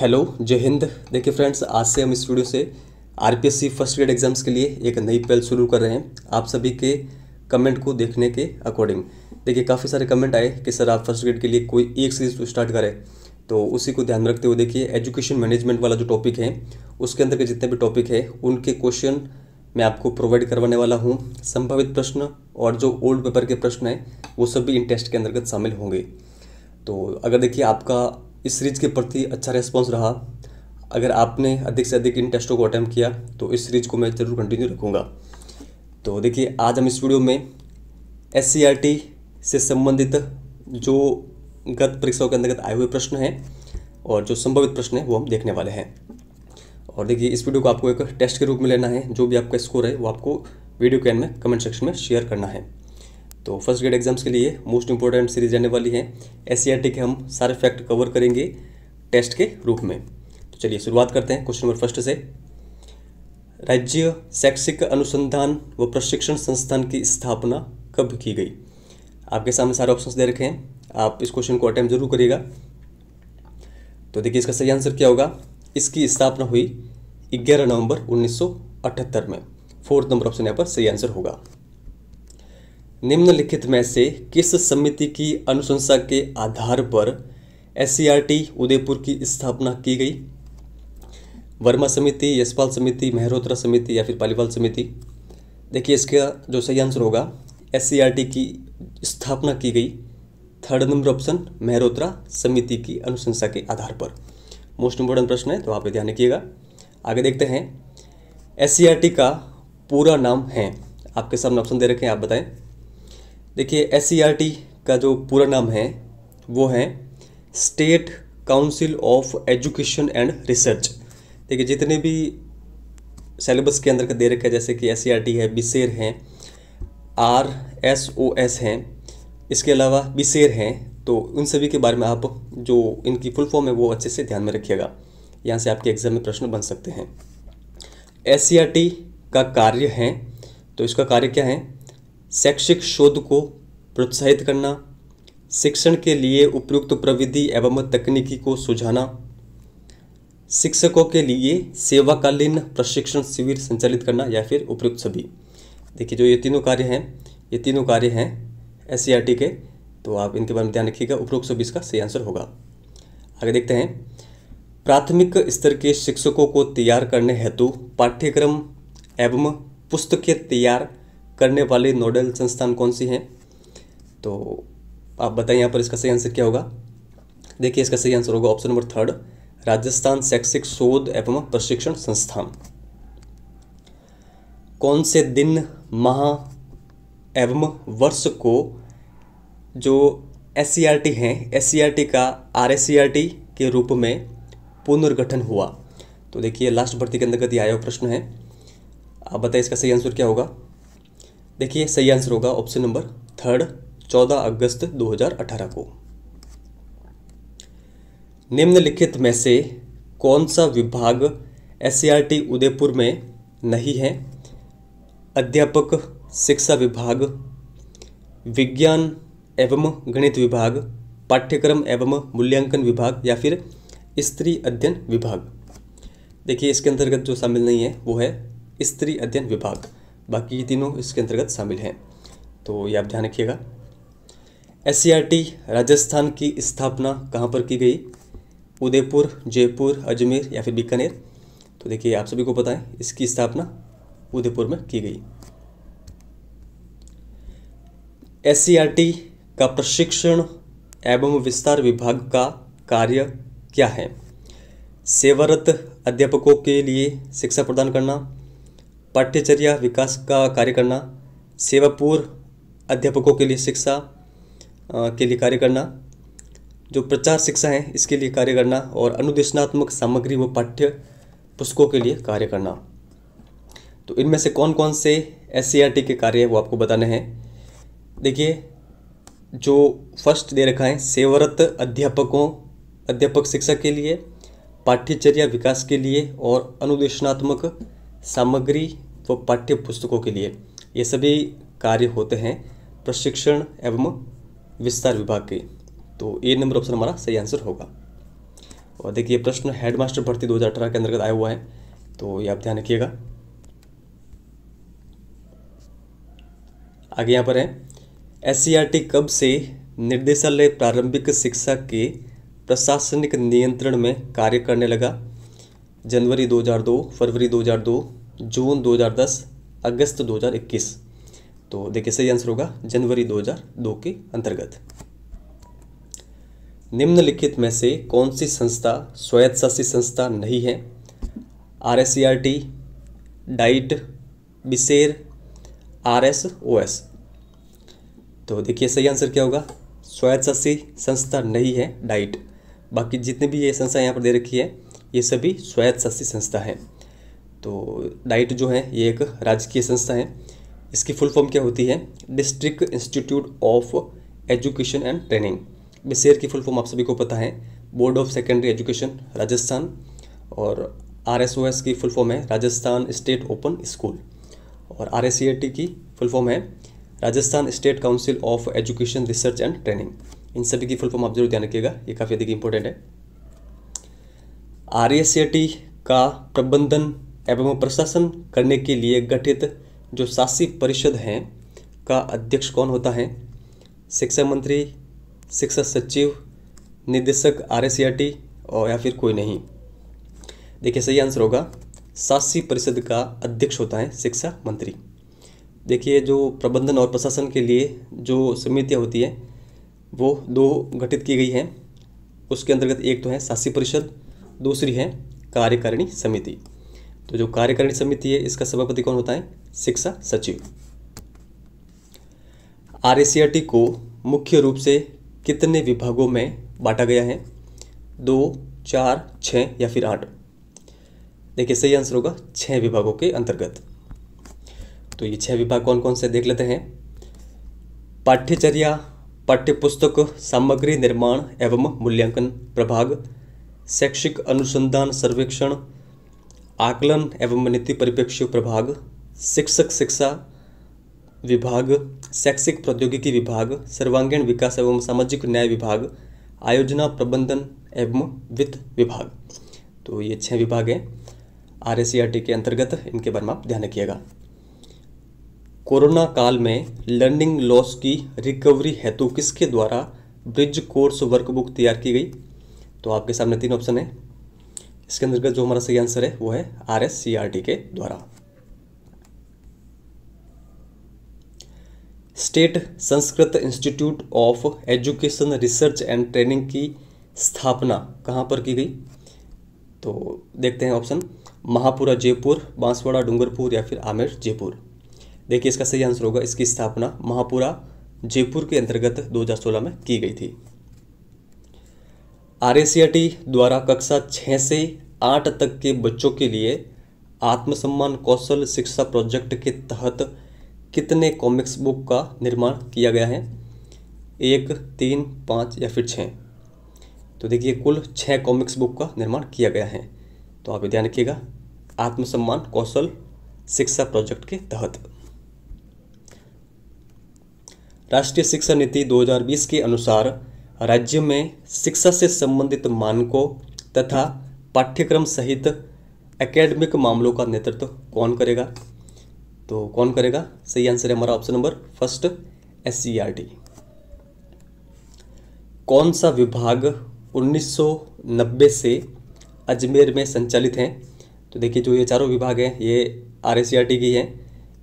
hello जय हिंद देखिए friends आज से हम इस वीडियो से आरपीएससी फर्स्ट ग्रेड एग्जाम्स के लिए एक नई पहल शुरू कर रहे हैं आप सभी के कमेंट को देखने के अकॉर्डिंग देखिए काफ़ी सारे कमेंट आए कि सर आप फर्स्ट ग्रेड के लिए कोई एक सीरीज तो स्टार्ट करें तो उसी को ध्यान रखते हुए देखिए एजुकेशन मैनेजमेंट वाला जो टॉपिक है उसके अंदर के जितने भी टॉपिक है उनके क्वेश्चन मैं आपको प्रोवाइड करवाने वाला हूँ संभावित प्रश्न और जो ओल्ड पेपर के प्रश्न हैं वो सब भी इन टेस्ट के अंतर्गत शामिल होंगे तो अगर देखिए आपका इस सीरीज़ के प्रति अच्छा रेस्पॉन्स रहा अगर आपने अधिक से अधिक इन टेस्टों को अटैम्प्ट किया तो इस सीरीज़ को मैं ज़रूर कंटिन्यू रखूँगा तो देखिए आज हम इस वीडियो में एस e से संबंधित जो गत परीक्षाओं के अंतर्गत आए हुए प्रश्न हैं और जो संभावित प्रश्न हैं वो हम देखने वाले हैं और देखिए इस वीडियो को आपको एक टेस्ट के रूप में लेना है जो भी आपका स्कोर है वो आपको वीडियो के एंड में कमेंट सेक्शन में शेयर करना है तो फर्स्ट ग्रेड एग्जाम्स के लिए मोस्ट इंपॉर्टेंट सीरीज रहने वाली है एस e के हम सारे फैक्ट कवर करेंगे टेस्ट के रूप में तो चलिए शुरुआत करते हैं क्वेश्चन नंबर फर्स्ट से राज्य शैक्षिक अनुसंधान व प्रशिक्षण संस्थान की स्थापना कब की गई आपके सामने सारे ऑप्शंस दे रखे हैं आप इस क्वेश्चन को अटैम्प जरूर करिएगा तो देखिए इसका सही आंसर क्या होगा इसकी स्थापना हुई ग्यारह नवंबर 1978 में फोर्थ नंबर ऑप्शन यहाँ पर सही आंसर होगा निम्नलिखित में से किस समिति की अनुशंसा के आधार पर एस उदयपुर की स्थापना की गई वर्मा समिति यशपाल समिति मेहरोत्रा समिति या फिर पालीपाल समिति देखिए इसका जो सही आंसर होगा एस की स्थापना की गई थर्ड नंबर ऑप्शन मेहरोत्रा समिति की अनुशंसा के आधार पर मोस्ट इम्पोर्टेंट प्रश्न है तो आप ध्यान रखिएगा आगे देखते हैं एस का पूरा नाम है आपके सामने ऑप्शन दे रखे हैं आप बताएं देखिए एस e का जो पूरा नाम है वो है state council of education and research देखिए जितने भी सेलेबस के अंदर का दे रखा है जैसे कि एस e है बिसेर e हैं आर एस ओ एस हैं इसके अलावा बिसेर हैं तो उन सभी के बारे में आप जो इनकी फुल फॉर्म है वो अच्छे से ध्यान में रखिएगा यहाँ से आपके एग्ज़ाम में प्रश्न बन सकते हैं एस का कार्य है तो इसका कार्य क्या है शैक्षिक शोध को प्रोत्साहित करना शिक्षण के लिए उपयुक्त प्रविधि एवं तकनीकी को सुझाना शिक्षकों के लिए सेवाकालीन प्रशिक्षण शिविर संचालित करना या फिर उपयुक्त सभी देखिए जो ये तीनों कार्य हैं ये तीनों कार्य हैं एस e के तो आप इनके बारे में ध्यान रखिएगा उपरोक्त सभी इसका सही आंसर होगा आगे देखते हैं प्राथमिक स्तर के शिक्षकों को तैयार करने हेतु पाठ्यक्रम एवं पुस्तकें तैयार करने वाले नोडल संस्थान कौन सी हैं तो आप बताइए यहाँ पर इसका सही आंसर क्या होगा देखिए इसका सही आंसर होगा ऑप्शन नंबर थर्ड राजस्थान शैक्षिक शोध एवं प्रशिक्षण संस्थान कौन से दिन माह एवं वर्ष को जो एस e हैं एस e का आर e के रूप में पुनर्गठन हुआ तो देखिए लास्ट भर्ती के अंतर्गत यह हुआ प्रश्न है आप बताइए इसका सही आंसर क्या होगा देखिए सही आंसर होगा ऑप्शन नंबर थर्ड चौदह अगस्त 2018 को निम्नलिखित में से कौन सा विभाग एस उदयपुर में नहीं है अध्यापक शिक्षा विभाग विज्ञान एवं गणित विभाग पाठ्यक्रम एवं मूल्यांकन विभाग या फिर स्त्री अध्ययन विभाग देखिए इसके अंतर्गत जो शामिल नहीं है वो है स्त्री अध्ययन विभाग बाकी ये तीनों इसके अंतर्गत शामिल हैं तो ये आप ध्यान रखिएगा एस राजस्थान की स्थापना कहाँ पर की गई उदयपुर जयपुर अजमेर या फिर बीकानेर तो देखिए आप सभी को पता है इसकी स्थापना उदयपुर में की गई एस का प्रशिक्षण एवं विस्तार विभाग का कार्य क्या है सेवारत अध्यापकों के लिए शिक्षा प्रदान करना पाठ्यचर्या विकास का कार्य करना सेवापूर्व अध्यापकों के लिए शिक्षा के लिए कार्य करना जो प्रचार शिक्षा है इसके लिए कार्य करना और अनुदेशनात्मक सामग्री व पाठ्य पुस्तकों के लिए कार्य करना तो इनमें से कौन कौन से एस e के कार्य हैं वो आपको बताने हैं देखिए जो फर्स्ट दे रखा है सेवरत अध्यापकों अध्यापक शिक्षा के लिए पाठ्यचर्या विकास के लिए और अनुदेशनात्मक सामग्री व तो पाठ्य पुस्तकों के लिए ये सभी कार्य होते हैं प्रशिक्षण एवं विस्तार विभाग के तो ए नंबर ऑप्शन हमारा सही आंसर होगा और देखिए प्रश्न हेडमास्टर भर्ती 2018 के अंतर्गत आया हुआ है तो ये आप ध्यान रखिएगा आगे यहाँ पर है एस e कब से निर्देशालय प्रारंभिक शिक्षा के प्रशासनिक नियंत्रण में कार्य करने लगा जनवरी 2002 फरवरी 2002 जून 2010 अगस्त 2021 तो देखिए सही आंसर होगा जनवरी 2002 के अंतर्गत निम्नलिखित में से कौन सी संस्था स्वायत्तशासी संस्था नहीं है R S C R T DIET बिसेर आर एस ओ एस तो देखिए सही आंसर क्या होगा स्वायत्तशासी संस्था नहीं है डाइट बाकी जितने भी ये संस्था यहाँ पर दे रखी है ये सभी स्वायत्तशासी संस्था हैं तो डाइट जो है ये एक राजकीय संस्था है इसकी फुल फॉर्म क्या होती है district institute of education and training बिसेर की फुल फॉर्म आप सभी को पता है board of secondary education Rajasthan और आर एस ओ एस की फुल फॉर्म है राजस्थान स्टेट ओपन स्कूल और आर एस सी टी की फुल फॉर्म है Rajasthan state council of education research and training इन सभी की फुल फॉर्म आप जरूर ध्यान रखिएगा ये काफ़ी अधिक इंपॉर्टेंट है आर एस सी टी का प्रबंधन एवं प्रशासन करने के लिए गठित जो शासी परिषद हैं का अध्यक्ष कौन होता है शिक्षा मंत्री शिक्षा सचिव निदेशक आर एस और या फिर कोई नहीं देखिए सही आंसर होगा शासी परिषद का अध्यक्ष होता है शिक्षा मंत्री देखिए जो प्रबंधन और प्रशासन के लिए जो समितियाँ होती हैं वो दो गठित की गई हैं उसके अंतर्गत एक तो है शासी परिषद दूसरी है कार्यकारिणी समिति तो जो कार्यकारिणी समिति है इसका सभापति कौन होता है शिक्षा सचिव आर को मुख्य रूप से कितने विभागों में बांटा गया है दो चार छ या फिर आठ देखिए सही आंसर होगा छह विभागों के अंतर्गत तो ये छह विभाग कौन कौन से देख लेते हैं पाठ्यचर्या पाठ्यपुस्तक सामग्री निर्माण एवं मूल्यांकन प्रभाग शैक्षिक अनुसंधान सर्वेक्षण आकलन एवं नीति परिप्रेक्ष्य प्रभाग शिक्षक शिक्षा विभाग शैक्षिक प्रौद्योगिकी विभाग सर्वांगीण विकास एवं सामाजिक न्याय विभाग आयोजना प्रबंधन एवं वित्त विभाग तो ये छः विभाग हैं आर के अंतर्गत इनके बारे में आप ध्यान रखिएगा कोरोना काल में लर्निंग लॉस की रिकवरी हेतु किसके द्वारा ब्रिज कोर्स वर्कबुक तैयार की गई तो आपके सामने तीन ऑप्शन है इसके अंतर्गत जो हमारा सही आंसर है वो है R S C R T के द्वारा state Sanskrit institute of education research and training की स्थापना कहाँ पर की गई तो देखते हैं ऑप्शन महापुरा जयपुर बांसवाड़ा डूंगरपुर या फिर आमेर जयपुर देखिए इसका सही आंसर होगा इसकी स्थापना महापुरा जयपुर के अंतर्गत 2016 में की गई थी आर द्वारा कक्षा छः से आठ तक के बच्चों के लिए आत्मसम्मान कौशल शिक्षा प्रोजेक्ट के तहत कितने कॉमिक्स बुक का निर्माण किया गया है एक तीन पाँच या फिर छः तो देखिए कुल छः कॉमिक्स बुक का निर्माण किया गया है तो आप ध्यान रखिएगा आत्मसम्मान कौशल शिक्षा प्रोजेक्ट के तहत राष्ट्रीय शिक्षा नीति 2020 के अनुसार राज्य में शिक्षा से संबंधित मानकों तथा पाठ्यक्रम सहित एकेडमिक मामलों का नेतृत्व कौन करेगा तो कौन करेगा सही आंसर है हमारा ऑप्शन नंबर फर्स्ट एस कौन सा विभाग 1990 से अजमेर में संचालित हैं तो देखिए जो ये चारों विभाग हैं ये आर e की हैं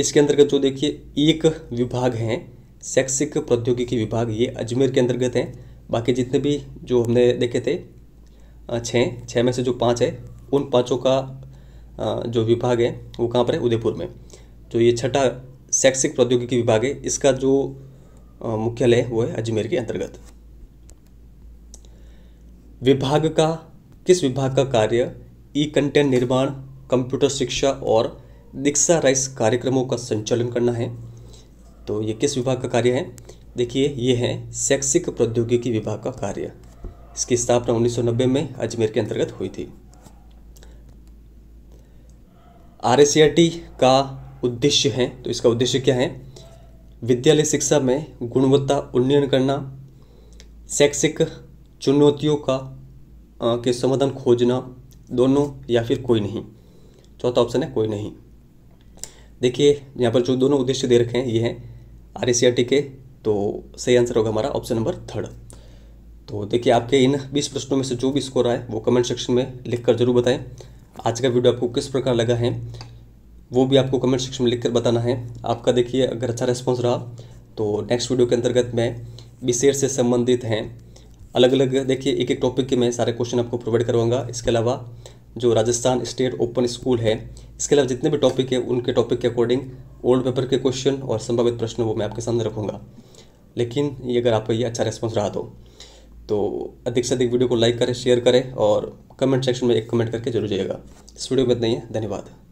इसके अंतर्गत जो देखिए एक विभाग हैं शैक्षिक प्रौद्योगिकी विभाग ये अजमेर के अंतर्गत हैं बाकी जितने भी जो हमने देखे थे छः छः में से जो पाँच है उन पाँचों का जो विभाग है वो कहाँ पर है उदयपुर में जो ये छठा शैक्षिक प्रौद्योगिकी विभाग है इसका जो मुख्यालय वो है अजमेर के अंतर्गत विभाग का किस विभाग का कार्य ई कंटेंट निर्माण कंप्यूटर शिक्षा और दीक्षा राइस कार्यक्रमों का संचालन करना है तो ये किस विभाग का कार्य है देखिए ये है शैक्षिक प्रौद्योगिकी विभाग का कार्य इसकी स्थापना 1990 में अजमेर के अंतर्गत हुई थी आर का उद्देश्य है तो इसका उद्देश्य क्या है विद्यालय शिक्षा में गुणवत्ता उन्नयन करना शैक्षिक चुनौतियों का आ, के समाधान खोजना दोनों या फिर कोई नहीं चौथा ऑप्शन है कोई नहीं देखिए यहाँ पर जो दोनों उद्देश्य दे रखे हैं ये हैं आर के तो सही आंसर होगा हमारा ऑप्शन नंबर थर्ड तो देखिए आपके इन बीस प्रश्नों में से जो भी स्कोर आए वो कमेंट सेक्शन में लिख कर जरूर बताएं आज का वीडियो आपको किस प्रकार लगा है वो भी आपको कमेंट सेक्शन में लिख कर बताना है आपका देखिए अगर अच्छा रेस्पॉन्स रहा तो नेक्स्ट वीडियो के अंतर्गत मैं विशेष से संबंधित हैं अलग अलग देखिए एक एक टॉपिक के मैं सारे क्वेश्चन आपको प्रोवाइड करवाऊंगा इसके अलावा जो राजस्थान स्टेट ओपन स्कूल है इसके अलावा जितने भी टॉपिक है उनके टॉपिक के अकॉर्डिंग ओल्ड पेपर के क्वेश्चन और संभावित प्रश्न वो मैं आपके सामने रखूँगा लेकिन ये अगर आपको ये अच्छा रिस्पॉन्स रहा तो तो अधिक से अधिक वीडियो को लाइक करें शेयर करें और कमेंट सेक्शन में एक कमेंट करके जरूर जाइएगा इस वीडियो में इतना ही है धन्यवाद